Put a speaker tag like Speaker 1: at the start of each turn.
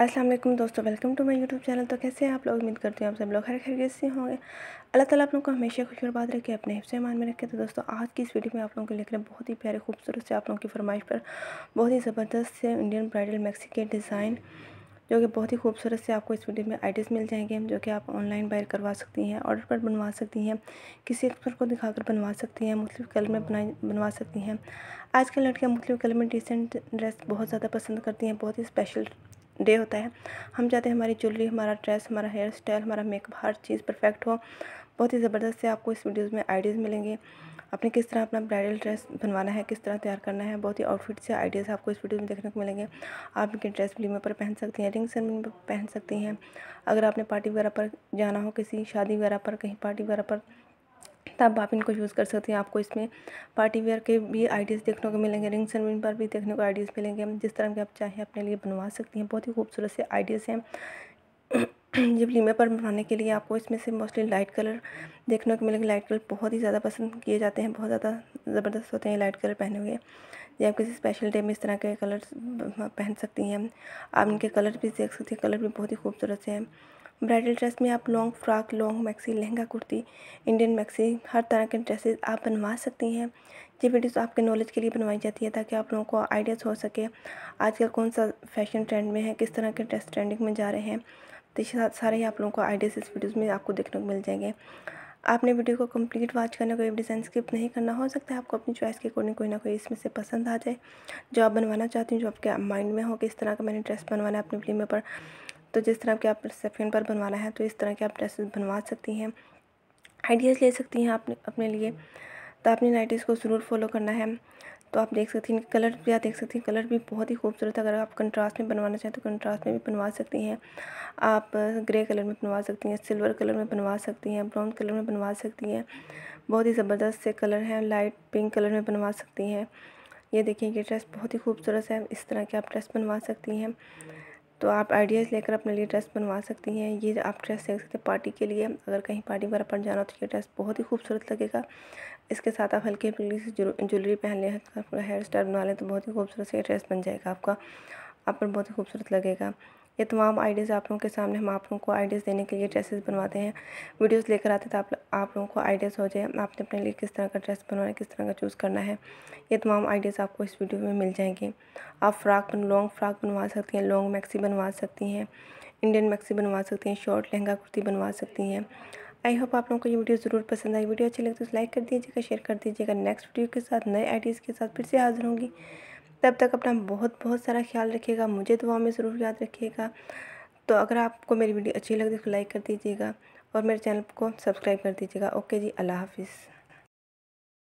Speaker 1: अस्सलाम वालेकुम दोस्तों welcome to my YouTube channel तो कैसे हैं आप लोग उम्मीद करती हूँ आप सब लोग हर खैर से होंगे अल्लाह ताला आप लोग को हमेशा खुश बात रखे अपने हिस्से मान में रखे तो दोस्तों आज की इस वीडियो में आप लोगों को लेकर बहुत ही प्यारे खूबसूरत से आप लोगों की फरमाइश पर बहुत ही ज़बरदस्त से इंडियन ब्राइडल मैक्सी के डिज़ाइन जो कि बहुत ही खूबसूरत से आपको इस वीडियो में आइडियाज़ मिल जाएंगे जो कि आप ऑनलाइन बायर करवा सकती हैं ऑर्डर पर बनवा सकती हैं किसी एक्सपर्ट को दिखाकर बनवा सकती हैं मुख्तु कलर में बनाई बनवा सकती हैं आजकल लड़कियाँ मुख्तु कलर में डिसेंट ड्रेस बहुत ज़्यादा पसंद करती हैं बहुत ही स्पेशल डे होता है हम चाहते हैं हमारी ज्वेलरी हमारा ड्रेस हमारा हेयर स्टाइल हमारा मेकअप हर चीज़ परफेक्ट हो बहुत ही ज़बरदस्त से आपको इस वीडियोज़ में आइडियाज़ मिलेंगे अपने किस तरह अपना ब्राइडल ड्रेस बनवाना है किस तरह तैयार करना है बहुत ही आउटफिट से आइडियाज़ आपको इस वीडियो में देखने को मिलेंगे आप इनके ड्रेस वलीमे पर पहन सकती हैं रिंग सेरेमनी पर पहन सकती हैं अगर आपने पार्टी वगैरह पर जाना हो किसी शादी वगैरह पर कहीं पार्टी वगैरह पर तब आप इनको यूज़ कर सकते हैं आपको इसमें पार्टी वेयर के भी आइडियाज़ देखने को मिलेंगे रिंग सेरेमनी पर भी देखने को आइडियाज़ मिलेंगे जिस तरह के आप चाहें अपने लिए बनवा सकती हैं बहुत ही खूबसूरत से आइडियाज़ हैं जब लीमे पर बनाने के लिए आपको इसमें से मोस्टली लाइट कलर देखने को मिलेगा लाइट कलर बहुत ही ज़्यादा पसंद किए जाते हैं बहुत ज़्यादा ज़बरदस्त होते हैं लाइट कलर पहने हुए या आप किसी स्पेशल डे में इस तरह के कलर्स पहन सकती हैं आप इनके कलर भी देख सकती हैं कलर भी बहुत ही खूबसूरत से हैं ब्राइडल ड्रेस में आप long frock long maxi lehenga kurti Indian maxi हर तरह के ड्रेसेस आप बनवा सकती हैं ये वीडियोस आपके नॉलेज के लिए बनवाई जाती है ताकि आप लोगों को आइडियाज़ हो सके आजकल कौन सा फैशन ट्रेंड में है किस तरह के ड्रेस ट्रेंडिंग में जा रहे हैं तो सारे ही आप लोगों को आइडियाज़ इस वीडियोज़ में आपको देखने को मिल जाएंगे आपने वीडियो को कंप्लीट वॉच करने कोई डिज़ाइन स्किप नहीं करना हो सकता है आपको अपनी चॉइस के अकॉर्डिंग कोई ना कोई इसमें से पसंद आ जाए जो आप बनवाना चाहती हूँ जो आपके माइंड में हो कि इस तरह का मैंने ड्रेस बनवाना है अपने फिल्म पर तो जिस तरह के आप रिसेप्शन पर बनवाना है तो इस तरह के आप ड्रेसेस बनवा सकती हैं आइडियाज़ ले सकती हैं आपने अपने लिए तो आपने नाइटीज़ को ज़रूर फॉलो करना है तो आप देख सकती हैं कलर भी आप देख सकती हैं कलर भी बहुत ही खूबसूरत है अगर आप कंट्रास्ट में बनवाना चाहें तो कंट्रास्ट में भी बनवा सकती हैं आप ग्रे कलर में बनवा सकती हैं सिल्वर कलर में बनवा सकती हैं ब्राउन कलर में बनवा सकती हैं बहुत ही ज़बरदस्त से कलर हैं लाइट पिंक कलर में बनवा सकती हैं ये देखिए कि ड्रेस बहुत ही खूबसूरत है इस तरह की आप ड्रेस बनवा सकती हैं तो आप आइडियाज़ लेकर अपने लिए ड्रेस बनवा सकती हैं ये आप ड्रेस देख सकते हैं पार्टी के लिए अगर कहीं पार्टी वगैरह पर जाना हो तो ये ड्रेस बहुत ही खूबसूरत लगेगा इसके साथ आप हल्की हल्की ज्वेलरी पहन लें हेयर स्टाइल बना लें तो बहुत ही खूबसूरत से ड्रेस बन जाएगा आपका आप बहुत ही खूबसूरत लगेगा ये तमाम आइडियाज़ आप लोगों के सामने हम आप लोगों को आइडियाज़ देने के लिए ड्रेसेस बनवाते हैं वीडियोस लेकर आते तो आप आप लोगों को आइडियाज़ हो जाए आपने अपने लिए किस तरह का ड्रेस बनवाना है किस तरह का चूज़ करना है ये तमाम आइडियाज़ आपको इस वीडियो में मिल जाएंगे आप फ्राक लॉन्ग फ्राक बनवा सकती हैं लॉन्ग मैक्सी बनवा सकती हैं इंडियन मैक्सी बनवा सकती हैं शॉर्ट लहंगा कुर्ती बनवा सकती हैं आई होप आप लोगों को ये वीडियो ज़रूर पसंद आई वीडियो अच्छी है तो लाइक कर दीजिएगा शेयर कर दीजिएगा नेक्स्ट वीडियो के साथ नए आइडियाज़ के साथ फिर से हाजिर होंगी तब तक अपना बहुत बहुत सारा ख्याल रखिएगा मुझे दुआ में ज़रूर याद रखिएगा तो अगर आपको मेरी वीडियो अच्छी लगे तो लाइक कर दीजिएगा और मेरे चैनल को सब्सक्राइब कर दीजिएगा ओके जी अल्लाह हाफिज़